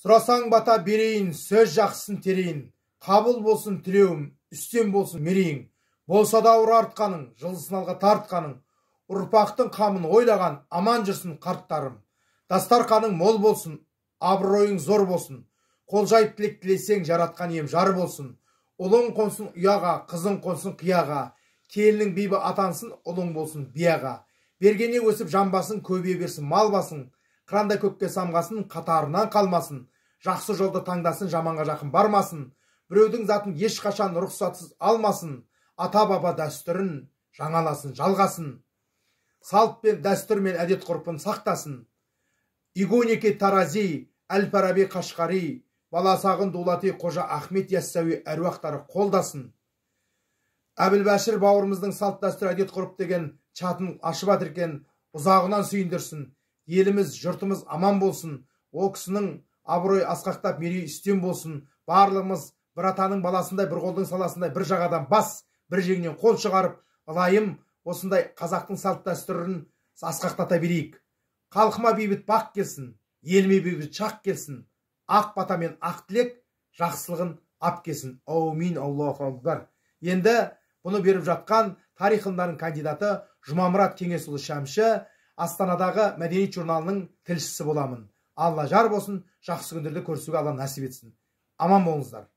сұрасаң бата берейін сөз жақсысын терейін қабыл болсын тілеуім үстем болсын мерейің болса да ауыр артқаның жылысын алға тартқаның ұрпақтың қамын ойлаған аман жүрсін қарттарым дастарқаның мол болсын абыройың зор болсын қолжайып тілек тілесең жаратқан ием жар болсын ұлың қонсын ұяға қызың қонсын қияға келінің бибі атансын ұлың болсын бияға Бергене өсіп жамбасын көбейе берсін мал басың қырандай көкке самғасын қатарынан қалмасын жақсы жолды таңдасын жаманға жақын бармасын біреудің затын ешқашан рұқсатсыз алмасын ата баба дәстүрін жаңаласын жалғасын салт пен дәстүр мен әдет ғұрпын сақтасын игонеке тарази әл фараби қашқари баласағын дулати қожа ахмет яссауи әруақтары қолдасын әбілбәшір бауырымыздың салт дәстүр әдет ғұрып деген чатын ашып жатыр екен ұзағынан сүйіндірсін еліміз жұртымыз аман болсын ол кісінің абырой асқақтап мерейі үстем болсын барлығымыз бір атаның баласындай бір қолдың саласындай бір жағадан бас бір жеңнен қол шығарып ылайым осындай қазақтың салт дәстүрін асқақтата берейік халқыма бейбіт бақ келсін еліме бейбіт шақ келсін ақ бата мен ақ тілек жақсылығын ап келсін аумин аллаху акбар енді бұны беріп жатқан тарих ғылымдарының кандидаты жұмамұрат кеңесұлы шәмші астанадағы мәдениет журналының тілшісі боламын алла жар болсын жақсы күндерде көрісуге алла нәсіп етсін аман болыңыздар